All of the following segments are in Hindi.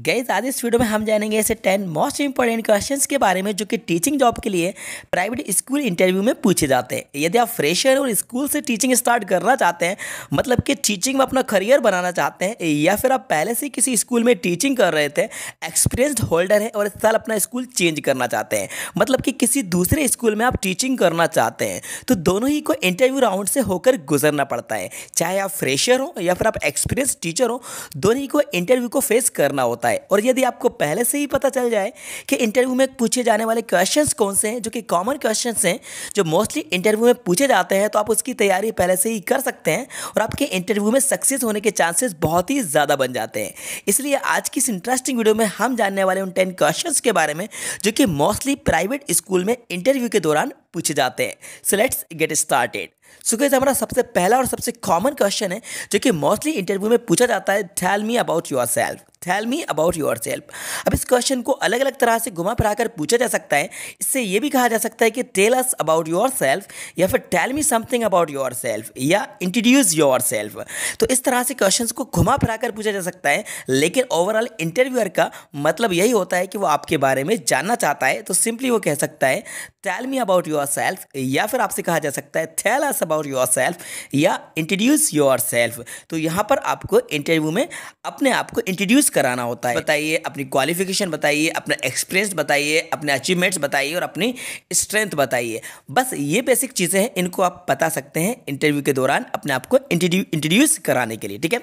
गैस आज इस वीडियो में हम जानेंगे ऐसे टेन मोस्ट इंपॉर्टेंट क्वेश्चंस के बारे में जो कि टीचिंग जॉब के लिए प्राइवेट स्कूल इंटरव्यू में पूछे जाते हैं यदि आप फ्रेशर और स्कूल से टीचिंग स्टार्ट करना चाहते हैं मतलब कि टीचिंग में अपना करियर बनाना चाहते हैं या फिर आप पहले से किसी स्कूल में टीचिंग कर रहे थे एक्सपीरियंसड होल्डर हैं और इस साल अपना स्कूल चेंज करना चाहते हैं मतलब कि किसी दूसरे स्कूल में आप टीचिंग करना चाहते हैं तो दोनों ही को इंटरव्यू राउंड से होकर गुजरना पड़ता है चाहे आप फ्रेशर हों या फिर आप एक्सपीरियंस टीचर हों दोनों ही को इंटरव्यू को फेस करना होता होता है और यदि आपको पहले से ही पता चल जाए कि इंटरव्यू में पूछे जाने वाले क्वेश्चन कौन से हैं जो कि कॉमन क्वेश्चन हैं जो मोस्टली इंटरव्यू में पूछे जाते हैं तो आप उसकी तैयारी पहले से ही कर सकते हैं और आपके इंटरव्यू में सक्सेस होने के चांसेस बहुत ही ज़्यादा बन जाते हैं इसलिए आज की इस इंटरेस्टिंग वीडियो में हम जानने वाले उन टेन क्वेश्चन के बारे में जो कि मोस्टली प्राइवेट स्कूल में इंटरव्यू के दौरान पूछे जाते हैं so let's get started so guys हमारा सबसे पहला और सबसे कॉमन क्वेश्चन है जो कि मोस्टली इंटरव्यू में पूछा जाता है tell me about yourself tell me about yourself अब इस क्वेश्चन को अलग अलग तरह से घुमा फिरा कर पूछा जा सकता है इससे ये भी कहा जा सकता है कि tell us about yourself या फिर tell me something about yourself या इंट्रोड्यूस योर सेल्फ तो इस तरह से क्वेश्चन को घुमा फिरा कर पूछा जा सकता है लेकिन ओवरऑल इंटरव्यूअर का मतलब यही होता है कि वो आपके बारे में जानना चाहता है तो सिंपली वो कह सकता है tell me about your yourself या फिर आपसे कहा जा सकता है tell us about yourself या इंट्रोड्यूस योर सेल्फ तो यहाँ पर आपको इंटरव्यू में अपने आप को इंट्रोड्यूस कराना होता है बताइए अपनी क्वालिफिकेशन बताइए अपना एक्सपीरियंस बताइए अपने अचीवमेंट्स बताइए और अपनी स्ट्रेंथ बताइए बस ये बेसिक चीज़ें हैं इनको आप बता सकते हैं इंटरव्यू के दौरान अपने आप को इंट्रोड्यूस कराने के लिए ठीक है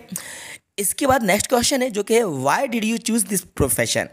इसके बाद नेक्स्ट क्वेश्चन है जो कि है why did you choose this profession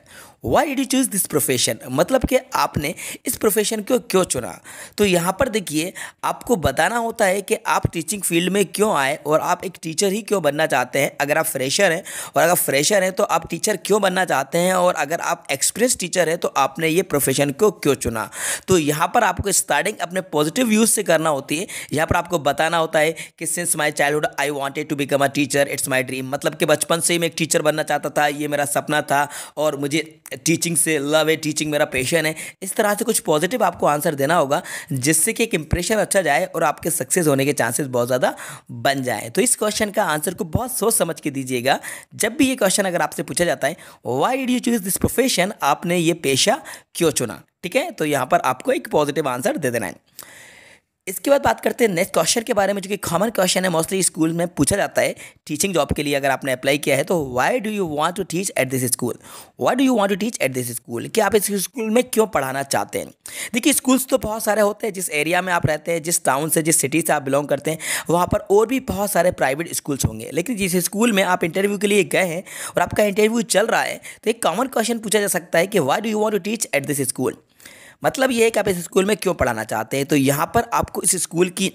why did you choose this profession मतलब कि आपने इस प्रोफेशन को क्यों चुना तो यहाँ पर देखिए आपको बताना होता है कि आप टीचिंग फील्ड में क्यों आए और आप एक टीचर ही क्यों बनना चाहते हैं अगर आप फ्रेशर हैं और अगर फ्रेशर हैं तो आप टीचर क्यों बनना चाहते हैं और अगर आप एक्सपीरियंस टीचर हैं तो आपने ये प्रोफेशन को क्यों चुना तो यहाँ पर आपको स्टार्टिंग अपने पॉजिटिव व्यूज़ से करना होती है यहाँ पर आपको बताना होता है कि since my childhood I wanted to become a teacher it's my dream मतलब कि बचपन से ही मैं एक टीचर बनना चाहता था ये मेरा सपना था और मुझे टीचिंग से लव है टीचिंग मेरा पैशन है इस तरह से कुछ पॉजिटिव आपको आंसर देना होगा जिससे कि एक इंप्रेशन अच्छा जाए और आपके सक्सेस होने के चांसेस बहुत ज़्यादा बन जाए तो इस क्वेश्चन का आंसर को बहुत सोच समझ के दीजिएगा जब भी ये क्वेश्चन अगर आपसे पूछा जाता है why did you choose this profession आपने ये पेशा क्यों चुना ठीक है तो यहाँ पर आपको एक पॉजिटिव आंसर दे देना है इसके बाद बात करते हैं नेक्स्ट क्वेश्चन के बारे में जो कि कॉमन क्वेश्चन है मोस्टली स्कूल में पूछा जाता है टीचिंग जॉब के लिए अगर आपने अप्लाई किया है तो why do you want to teach at this school why do you want to teach at this school कि आप इस स्कूल में क्यों पढ़ाना चाहते हैं देखिए स्कूल्स तो बहुत सारे होते हैं जिस एरिया में आप रहते हैं जिस टाउन से जिस सिटी से आप बिलोंग करते हैं वहाँ पर और भी बहुत सारे प्राइवेट स्कूल्स होंगे लेकिन जिस स्कूल में आप इंटरव्यू के लिए गए हैं और आपका इंटरव्यू चल रहा है तो एक कॉमन क्वेश्चन पूछा जा सकता है कि why do you want to teach at this school मतलब ये है कि आप इस स्कूल में क्यों पढ़ाना चाहते हैं तो यहाँ पर आपको इस स्कूल की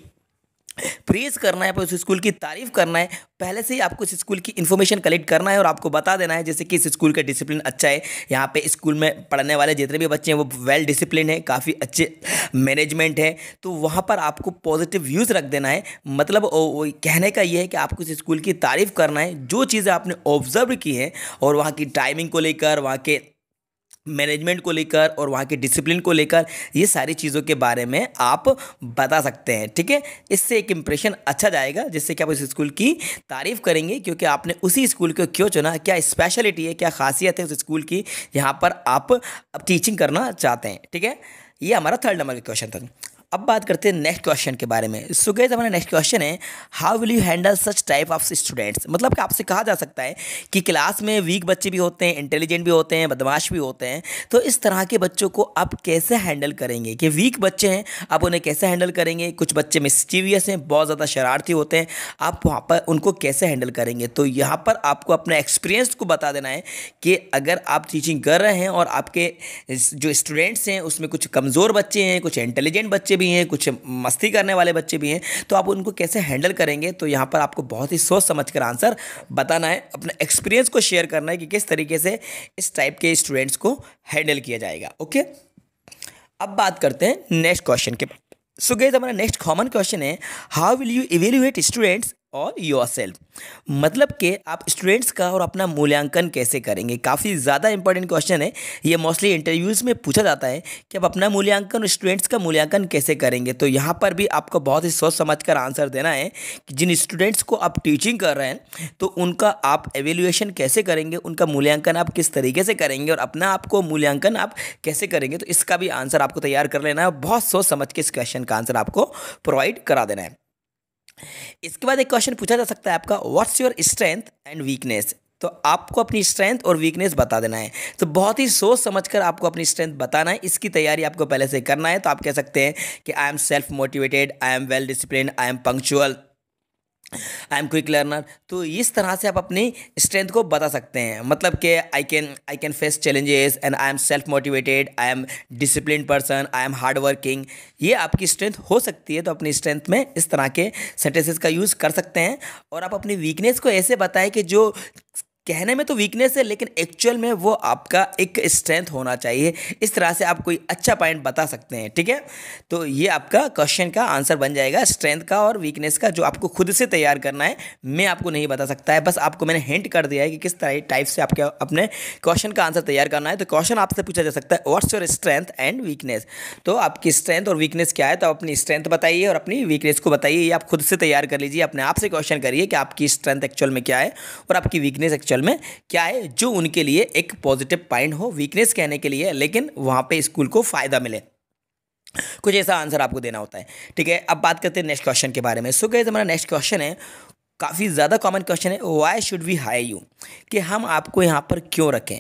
प्रेज करना है उस स्कूल की तारीफ करना है पहले से ही आपको इस स्कूल की इन्फॉर्मेशन कलेक्ट करना है और आपको बता देना है जैसे कि इस स्कूल का डिसिप्लिन अच्छा है यहाँ पे स्कूल में पढ़ने वाले जितने भी बच्चे हैं वो वेल डिसिप्लिन है काफ़ी अच्छे मैनेजमेंट है तो वहाँ पर आपको पॉजिटिव व्यूज़ रख देना है मतलब कहने का ये है कि आपको इस स्कूल की तारीफ़ करना है जो चीज़ें आपने ऑब्जर्व की हैं और वहाँ की टाइमिंग को लेकर वहाँ के मैनेजमेंट को लेकर और वहाँ के डिसिप्लिन को लेकर ये सारी चीज़ों के बारे में आप बता सकते हैं ठीक है इससे एक इम्प्रेशन अच्छा जाएगा जिससे कि आप उस स्कूल की तारीफ़ करेंगे क्योंकि आपने उसी स्कूल को क्यों चुना क्या स्पेशलिटी है क्या खासियत है उस स्कूल की यहाँ पर आप टीचिंग करना चाहते हैं ठीक है ये हमारा थर्ड नंबर का क्वेश्चन था अब बात करते हैं नेक्स्ट क्वेश्चन के बारे में सो गए हमारा नेक्स्ट क्वेश्चन है how will you handle such type of students मतलब कि आपसे कहा जा सकता है कि क्लास में वीक बच्चे भी होते हैं इंटेलिजेंट भी होते हैं बदमाश भी होते हैं तो इस तरह के बच्चों को आप कैसे हैंडल करेंगे कि वीक बच्चे हैं आप उन्हें कैसे हैंडल करेंगे कुछ बच्चे मिस्टीवियस हैं बहुत ज़्यादा शरारती होते हैं आप वहाँ पर उनको कैसे हैंडल करेंगे तो यहाँ पर आपको अपने एक्सपीरियंस को बता देना है कि अगर आप टीचिंग कर रहे हैं और आपके जो स्टूडेंट्स हैं उसमें कुछ कमज़ोर बच्चे हैं कुछ इंटेलिजेंट बच्चे भी हैं कुछ मस्ती करने वाले बच्चे भी हैं तो आप उनको कैसे हैंडल करेंगे तो यहाँ पर आपको बहुत ही सोच समझ कर आंसर बताना है अपने एक्सपीरियंस को शेयर करना है कि किस तरीके से इस टाइप के स्टूडेंट्स को हैंडल किया जाएगा ओके अब बात करते हैं नेक्स्ट क्वेश्चन के सो so, हमारा नेक्स्ट कॉमन क्वेश्चन है how will you evaluate students और योर सेल्फ मतलब कि आप स्टूडेंट्स का और अपना मूल्यांकन कैसे करेंगे काफ़ी ज़्यादा इंपॉर्टेंट क्वेश्चन है ये मोस्टली इंटरव्यूज़ में पूछा जाता है कि आप अपना मूल्यांकन और स्टूडेंट्स का मूल्यांकन कैसे करेंगे तो यहाँ पर भी आपको बहुत ही सोच समझ कर आंसर देना है कि जिन स्टूडेंट्स को आप टीचिंग कर रहे हैं तो उनका आप एवेल्यूएशन कैसे करेंगे उनका मूल्यांकन आप किस तरीके से करेंगे और अपना आपको मूल्यांकन आप कैसे करेंगे तो इसका भी आंसर आपको तैयार कर लेना है बहुत सोच समझ के इस क्वेश्चन का आंसर आपको प्रोवाइड करा देना है इसके बाद एक क्वेश्चन पूछा जा सकता है आपका what's your strength and weakness तो आपको अपनी स्ट्रेंथ और वीकनेस बता देना है तो बहुत ही सोच समझकर आपको अपनी स्ट्रेंथ बताना है इसकी तैयारी आपको पहले से करना है तो आप कह सकते हैं कि I am self motivated I am well discipline I am punctual I am quick learner तो इस तरह से आप अपनी स्ट्रेंथ को बता सकते हैं मतलब कि I can I can face challenges and I am self motivated I am discipline person I am hard working ये आपकी स्ट्रेंथ हो सकती है तो अपनी स्ट्रेंथ में इस तरह के सेंटेंसेस का यूज़ कर सकते हैं और आप अपनी वीकनेस को ऐसे बताएं कि जो कहने में तो वीकनेस है लेकिन एक्चुअल में वो आपका एक स्ट्रेंथ होना चाहिए इस तरह से आप कोई अच्छा पॉइंट बता सकते हैं ठीक है तो ये आपका क्वेश्चन का आंसर बन जाएगा स्ट्रेंथ का और वीकनेस का जो आपको खुद से तैयार करना है मैं आपको नहीं बता सकता है बस आपको मैंने हिंट कर दिया है कि किस तरह टाइप से आपके अपने क्वेश्चन का आंसर तैयार करना है तो क्वेश्चन आपसे पूछा जा सकता है what's your strength and weakness तो आपकी स्ट्रेंथ और वीकनेस क्या है तो आप अपनी स्ट्रेंथ बताइए और अपनी वीकनेस को बताइए ये आप खुद से तैयार कर लीजिए अपने आप से क्वेश्चन करिए कि आपकी स्ट्रेंथ एक्चुअल में क्या है और आपकी वीकनेस एक्चुअल एक्चुअल में क्या है जो उनके लिए एक पॉजिटिव पॉइंट हो वीकनेस कहने के लिए लेकिन वहाँ पे स्कूल को फ़ायदा मिले कुछ ऐसा आंसर आपको देना होता है ठीक है अब बात करते हैं नेक्स्ट क्वेश्चन के बारे में सो गए हमारा नेक्स्ट क्वेश्चन है काफ़ी ज़्यादा कॉमन क्वेश्चन है why should we hire you कि हम आपको यहाँ पर क्यों रखें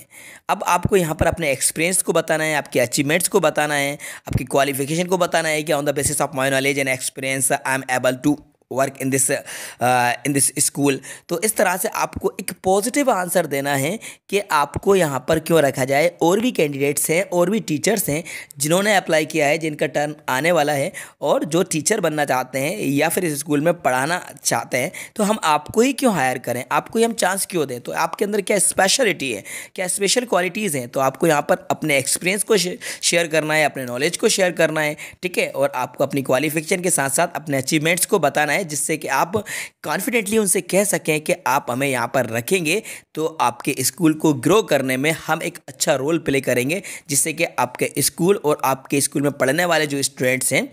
अब आपको यहाँ पर अपने एक्सपीरियंस को बताना है आपके अचीवमेंट्स को बताना है आपकी क्वालिफिकेशन को बताना है कि on the basis of my knowledge and experience I am able to work in this in this school तो इस तरह से आपको एक पॉजिटिव आंसर देना है कि आपको यहाँ पर क्यों रखा जाए और भी कैंडिडेट्स हैं और भी टीचर्स हैं जिन्होंने अप्लाई किया है जिनका टर्न आने वाला है और जो टीचर बनना चाहते हैं या फिर इस स्कूल में पढ़ाना चाहते हैं तो हम आपको ही क्यों हायर करें आपको ही हम चांस क्यों दें तो आपके अंदर क्या स्पेशलिटी है क्या स्पेशल क्वालिटीज़ हैं तो आपको यहाँ पर अपने एक्सपीरियंस को शेयर करना है अपने नॉलेज को शेयर करना है ठीक है और आपको अपनी क्वालिफिकेशन के साथ साथ अपने अचीवमेंट्स को बताना है है जिससे कि आप कॉन्फिडेंटली उनसे कह सकें कि आप हमें यहाँ पर रखेंगे तो आपके स्कूल को ग्रो करने में हम एक अच्छा रोल प्ले करेंगे जिससे कि आपके स्कूल और आपके स्कूल में पढ़ने वाले जो स्टूडेंट्स हैं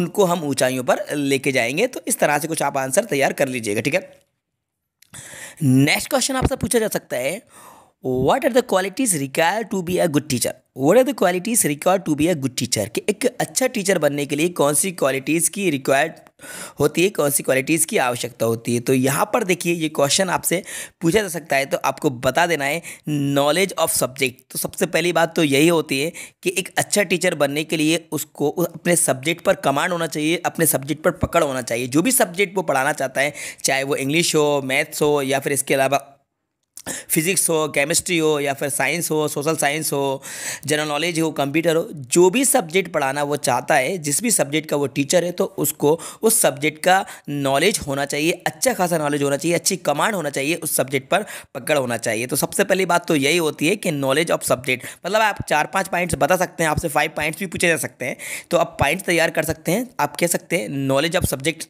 उनको हम ऊंचाइयों पर लेके जाएंगे तो इस तरह से कुछ आप आंसर तैयार कर लीजिएगा ठीक है नेक्स्ट क्वेश्चन आपसे पूछा जा सकता है what are the qualities require to be a good teacher what are the qualities required to be a good teacher कि एक अच्छा टीचर बनने के लिए कौन सी क्वालिटीज़ की रिक्वायर्ड होती है कौन सी क्वालिटीज़ की आवश्यकता होती है तो यहाँ पर देखिए ये क्वेश्चन आपसे पूछा जा सकता है तो आपको बता देना है नॉलेज ऑफ सब्जेक्ट तो सबसे पहली बात तो यही होती है कि एक अच्छा टीचर बनने के लिए उसको अपने सब्जेक्ट पर कमांड होना चाहिए अपने सब्जेक्ट पर पकड़ होना चाहिए जो भी सब्जेक्ट वो पढ़ाना चाहता है चाहे वो इंग्लिश हो मैथ्स हो या फिर इसके अलावा फिज़िक्स हो केमिस्ट्री हो या फिर साइंस हो सोशल साइंस हो जनरल नॉलेज हो कंप्यूटर हो जो भी सब्जेक्ट पढ़ाना वो चाहता है जिस भी सब्जेक्ट का वो टीचर है तो उसको उस सब्जेक्ट का नॉलेज होना चाहिए अच्छा खासा नॉलेज होना चाहिए अच्छी कमांड होना चाहिए उस सब्जेक्ट पर पकड़ होना चाहिए तो सबसे पहली बात तो यही होती है कि नॉलेज ऑफ सब्जेक्ट मतलब आप चार पाँच पॉइंट्स बता सकते हैं आपसे फाइव पॉइंट्स भी पूछे जा सकते हैं तो आप पॉइंट्स तैयार कर सकते हैं आप कह सकते हैं नॉलेज ऑफ सब्जेक्ट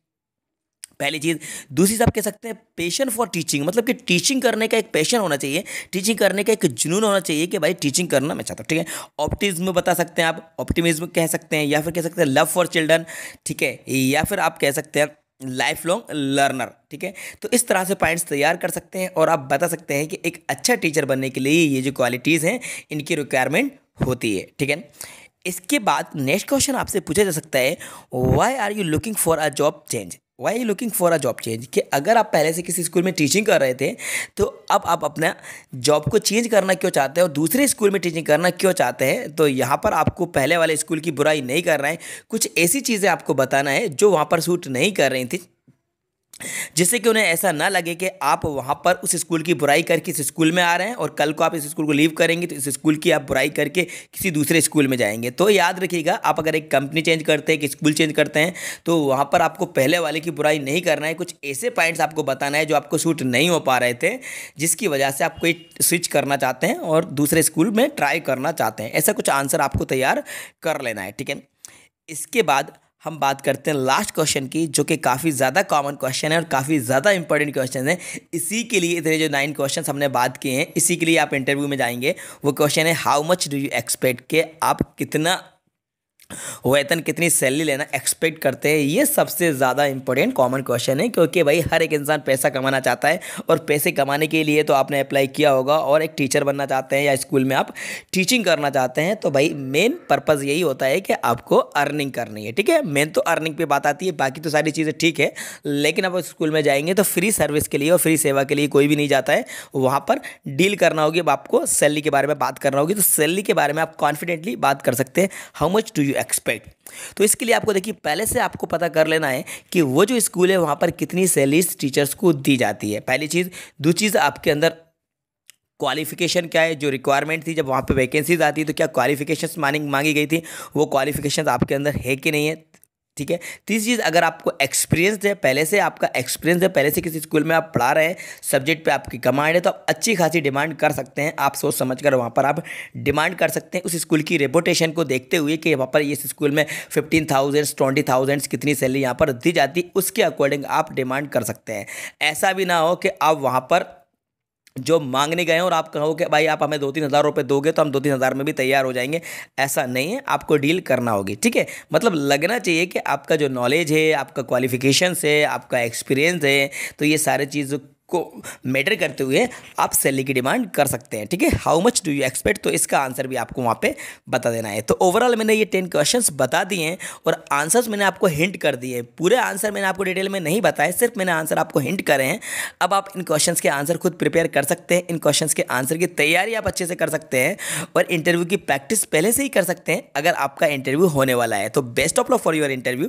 पहली चीज़ दूसरी आप कह सकते हैं पैशन फॉर टीचिंग मतलब कि टीचिंग करने का एक पैशन होना चाहिए टीचिंग करने का एक जुनून होना चाहिए कि भाई टीचिंग करना मैं चाहता हूँ ठीक है ऑप्टिज्म बता सकते हैं आप ऑप्टिमिज्म कह सकते हैं या फिर कह सकते हैं लव फॉर चिल्ड्रन ठीक है या फिर आप कह सकते हैं लाइफ लॉन्ग लर्नर ठीक है तो इस तरह से पॉइंट्स तैयार कर सकते हैं और आप बता सकते हैं कि एक अच्छा टीचर बनने के लिए ये जो क्वालिटीज़ हैं इनकी रिक्वायरमेंट होती है ठीक है इसके बाद नेक्स्ट क्वेश्चन आपसे पूछा जा सकता है why are you looking for a job change why you looking for a job change कि अगर आप पहले से किसी स्कूल में टीचिंग कर रहे थे तो अब आप अपना जॉब को चेंज करना क्यों चाहते हैं और दूसरे स्कूल में टीचिंग करना क्यों चाहते हैं तो यहाँ पर आपको पहले वाले स्कूल की बुराई नहीं करना है कुछ ऐसी चीज़ें आपको बताना है जो वहाँ पर सूट नहीं कर रही थी जिससे कि उन्हें ऐसा ना लगे कि आप वहाँ पर उस स्कूल की बुराई करके इस स्कूल में आ रहे हैं और कल को आप इस स्कूल को लीव करेंगे तो इस स्कूल की आप बुराई करके किसी दूसरे स्कूल में जाएंगे तो याद रखिएगा आप अगर एक कंपनी चेंज करते हैं एक स्कूल चेंज करते हैं तो वहाँ पर आपको पहले वाले की बुराई नहीं करना है कुछ ऐसे पॉइंट्स आपको बताना है जो आपको सूट नहीं हो पा रहे थे जिसकी वजह से आप कोई स्विच करना चाहते हैं और दूसरे स्कूल में ट्राई करना चाहते हैं ऐसा कुछ आंसर आपको तैयार कर लेना है ठीक है इसके बाद हम बात करते हैं लास्ट क्वेश्चन की जो कि काफ़ी ज़्यादा कॉमन क्वेश्चन है और काफ़ी ज़्यादा इंपॉर्टेंट क्वेश्चन है इसी के लिए इतने जो नाइन क्वेश्चन हमने बात किए हैं इसी के लिए आप इंटरव्यू में जाएंगे वो क्वेश्चन है how much do you expect के आप कितना वेतन कितनी सैलरी लेना एक्सपेक्ट करते हैं ये सबसे ज़्यादा इंपॉर्टेंट कॉमन क्वेश्चन है क्योंकि भाई हर एक इंसान पैसा कमाना चाहता है और पैसे कमाने के लिए तो आपने अप्लाई किया होगा और एक टीचर बनना चाहते हैं या स्कूल में आप टीचिंग करना चाहते हैं तो भाई मेन पर्पज़ यही होता है कि आपको अर्निंग करनी है ठीक है मेन तो अर्निंग पर बात आती है बाकी तो सारी चीज़ें ठीक है लेकिन आप स्कूल में जाएंगे तो फ्री सर्विस के लिए और फ्री सेवा के लिए कोई भी नहीं जाता है वहाँ पर डील करना होगी आपको सैलरी के बारे में बात करना होगी तो सैलरी के बारे में आप कॉन्फिडेंटली बात कर सकते हैं how much do you expect तो इसके लिए आपको देखिए पहले से आपको पता कर लेना है कि वो जो स्कूल है वहाँ पर कितनी सैलरीज टीचर्स को दी जाती है पहली चीज़ दो चीज़ आपके अंदर क्वालिफिकेशन क्या है जो रिक्वायरमेंट थी जब वहाँ पे वैकेंसीज आती तो क्या क्वालिफिकेशंस मानिंग मांगी गई थी वो क्वालिफिकेशंस आपके अंदर है कि नहीं है ठीक है तीसरी चीज़ अगर आपको एक्सपीरियंस है पहले से आपका एक्सपीरियंस है पहले से किसी स्कूल में आप पढ़ा रहे हैं सब्जेक्ट पे आपकी कमांड है तो आप अच्छी खासी डिमांड कर सकते हैं आप सोच समझ कर वहाँ पर आप डिमांड कर सकते हैं उस स्कूल की रेपुटेशन को देखते हुए कि वहाँ पर इस स्कूल में फिफ्टीन थाउजेंड्स ट्वेंटी थाउजेंड्स कितनी सैलरी यहाँ पर दी जाती है उसके अकॉर्डिंग आप डिमांड कर सकते हैं ऐसा भी ना हो कि आप वहाँ पर जो मांगने गए हैं और आप कहो कि भाई आप हमें दो तीन हज़ार रुपये दोगे तो हम दो तीन हज़ार में भी तैयार हो जाएंगे ऐसा नहीं है आपको डील करना होगी ठीक है मतलब लगना चाहिए कि आपका जो नॉलेज है आपका क्वालिफिकेशन है आपका एक्सपीरियंस है तो ये सारे चीज़ को मैटर करते हुए आप सैलरी की डिमांड कर सकते हैं ठीक है how much do you expect तो इसका आंसर भी आपको वहाँ पे बता देना है तो ओवरऑल मैंने ये टेन क्वेश्चंस बता दिए हैं और आंसर्स मैंने आपको हिंट कर दिए पूरे आंसर मैंने आपको डिटेल में नहीं बताए सिर्फ मैंने आंसर आपको हिंट करे हैं अब आप इन क्वेश्चन के आंसर खुद प्रिपेयर कर सकते हैं इन क्वेश्चन के आंसर की तैयारी आप अच्छे से कर सकते हैं और इंटरव्यू की प्रैक्टिस पहले से ही कर सकते हैं अगर आपका इंटरव्यू होने वाला है तो best of luck for your interview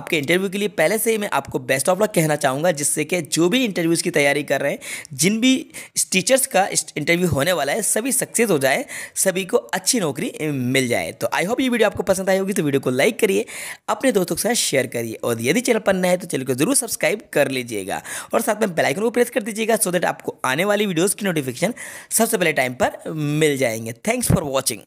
आपके इंटरव्यू के लिए पहले से ही मैं आपको बेस्ट ऑफ लॉ कहना चाहूँगा जिससे कि जो भी इंटरव्यूज़ की तैयारी तैयारी कर रहे हैं जिन भी टीचर्स का इंटरव्यू होने वाला है सभी सक्सेस हो जाए सभी को अच्छी नौकरी मिल जाए तो आई होप ये वीडियो आपको पसंद आई होगी तो वीडियो को लाइक करिए अपने दोस्तों के साथ शेयर करिए और यदि चैनल पर नए है तो चैनल को जरूर सब्सक्राइब कर लीजिएगा और साथ में बेलाइकन को प्रेस कर दीजिएगा सो देट आपको आने वाली वीडियोज़ की नोटिफिकेशन सबसे पहले टाइम पर मिल जाएंगे थैंक्स फॉर वॉचिंग